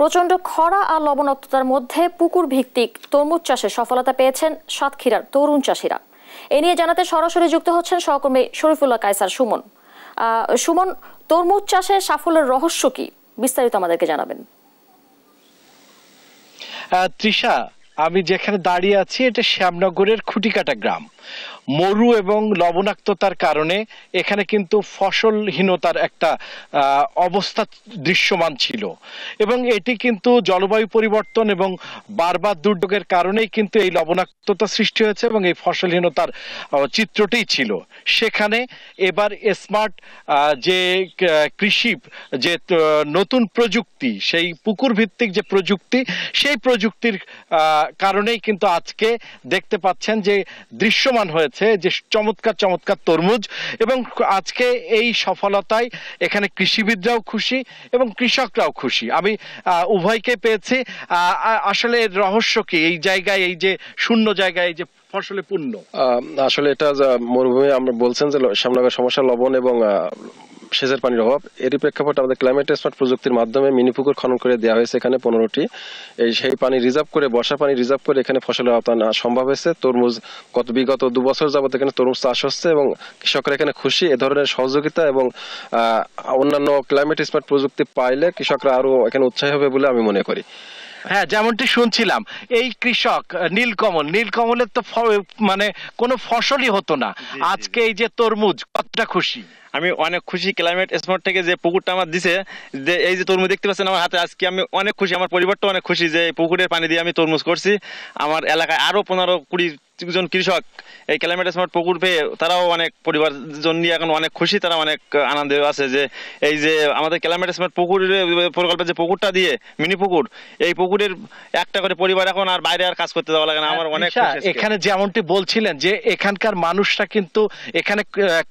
প্রচণ্ড খরা আর লবণাক্ততার মধ্যে পুকুর ভিত্তিক তরমুজ চাষে সফলতা পেয়েছেন সাতক্ষীরার তরুণ চাষিরা এ নিয়ে জানাতে সরাসরি যুক্ত হচ্ছেন সহকর্মী শরীফুল্লাহ কায়সার সুমন সুমন তরমুজ চাষে সাফল্যের রহস্য কি বিস্তারিত আমাদেরকে জানাবেন তৃষা আমি যেখানে দাঁড়িয়ে আছি এটা শ্যামনগরের খুঁটিকাটা গ্রাম মরু এবং লবণাক্ততার কারণে এখানে কিন্তু ফসলহীনতার একটা অবস্থা দৃশ্যমান ছিল এবং এটি কিন্তু জলবায়ু পরিবর্তন এবং বারবার দুর্যোগের কারণেই কিন্তু এই লবণাক্ততা সৃষ্টি হয়েছে এবং এই ফসলহীনতার চিত্রটি ছিল সেখানে এবার স্মার্ট যে কৃষি যে নতুন প্রযুক্তি সেই পুকুর ভিত্তিক যে প্রযুক্তি সেই প্রযুক্তির কারণেই কিন্তু আজকে দেখতে পাচ্ছেন যে দৃশ্য দৃশ্যমান হয়েছে যে চমৎকার চমৎকার তরমুজ এবং আজকে এই সফলতায় এখানে কৃষিবিদরাও খুশি এবং কৃষকরাও খুশি আমি উভয়কে পেয়েছি আসলে রহস্য কি এই জায়গায় এই যে শূন্য জায়গায় এই যে ফসলে পূর্ণ আসলে এটা মরুভূমি আমরা বলছেন যে সামলাবের সমস্যা লবণ এবং সেচের পানির অভাব এরই প্রেক্ষাপটে আমাদের ক্লাইমেট স্মার্ট প্রযুক্তির মাধ্যমে মিনি পুকুর খনন করে দেওয়া হয়েছে এখানে পনেরোটি এই সেই পানি রিজার্ভ করে বর্ষা পানি রিজার্ভ করে এখানে ফসলের আওতা সম্ভব হয়েছে তরমুজ গত বিগত দু বছর যাবত এখানে তরমুজ চাষ হচ্ছে এবং কৃষকরা এখানে খুশি এ ধরনের সহযোগিতা এবং অন্যান্য ক্লাইমেট স্মার্ট প্রযুক্তি পাইলে কৃষকরা আরও এখানে উৎসাহী হবে বলে আমি মনে করি হ্যাঁ যেমনটি শুনছিলাম এই কৃষক নীলকমল নীলকমলের তো মানে কোনো ফসলই হতো না আজকে এই যে তরমুজ কতটা খুশি আমি অনেক খুশি ক্লাইমেট স্পট থেকে যে পুকুরটা আমার দিছে যে এই যে তরমুজ দেখতে পাচ্ছেন আমার হাতে আজকে আমি অনেক খুশি আমার পরিবারটা অনেক খুশি যে পুকুরের পানি দিয়ে আমি তরমুজ করছি আমার এলাকায় আরো পনেরো কুড়ি জন কৃষক এই ক্লাইমেট স্মার্ট পুকুর পেয়ে তারাও অনেক পরিবার জন নিয়ে এখন অনেক খুশি তারা অনেক আনন্দে আছে যে এই যে আমাদের ক্লাইমেট স্মার্ট পুকুরের প্রকল্পের যে পুকুরটা দিয়ে মিনি পুকুর এই পুকুরের একটা করে পরিবার এখন আর বাইরে আর কাজ করতে যাওয়া লাগে না আমার অনেক এখানে যেমনটি বলছিলেন যে এখানকার মানুষরা কিন্তু এখানে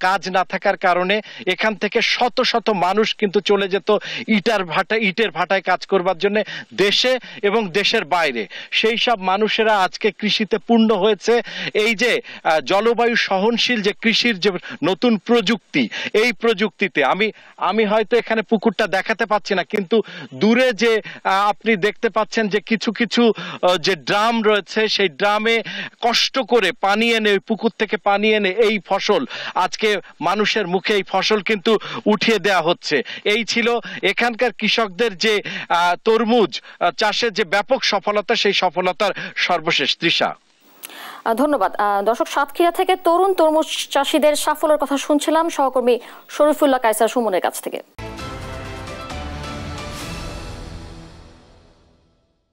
কাজ না থাকার কারণে এখান থেকে শত শত মানুষ কিন্তু চলে যেত ইটার ভাটা ইটের ভাটায় কাজ করবার জন্য দেশে এবং দেশের বাইরে সেই সব মানুষেরা আজকে কৃষিতে পূর্ণ হয়েছে এই যে জলবায়ু সহনশীল যে কৃষির যে নতুন প্রযুক্তি এই প্রযুক্তিতে আমি আমি হয়তো এখানে পুকুরটা দেখাতে পাচ্ছি না কিন্তু দূরে যে আপনি দেখতে পাচ্ছেন যে কিছু কিছু যে ড্রাম রয়েছে সেই ড্রামে কষ্ট করে পানি এনে ওই পুকুর থেকে পানি এনে এই ফসল আজকে মানুষের মুখে এই ফসল কিন্তু উঠিয়ে দেয়া হচ্ছে এই ছিল এখানকার কৃষকদের যে তরমুজ চাষের যে ব্যাপক সফলতা সেই সফলতার সর্বশেষ তৃষা ধন্যবাদ দর্শক সাতক্ষীরা থেকে তরুণ তরমুজ চাষিদের সাফল্যের কথা শুনছিলাম সহকর্মী শরীফুল্লাহ কায়সার সুমনের কাছ থেকে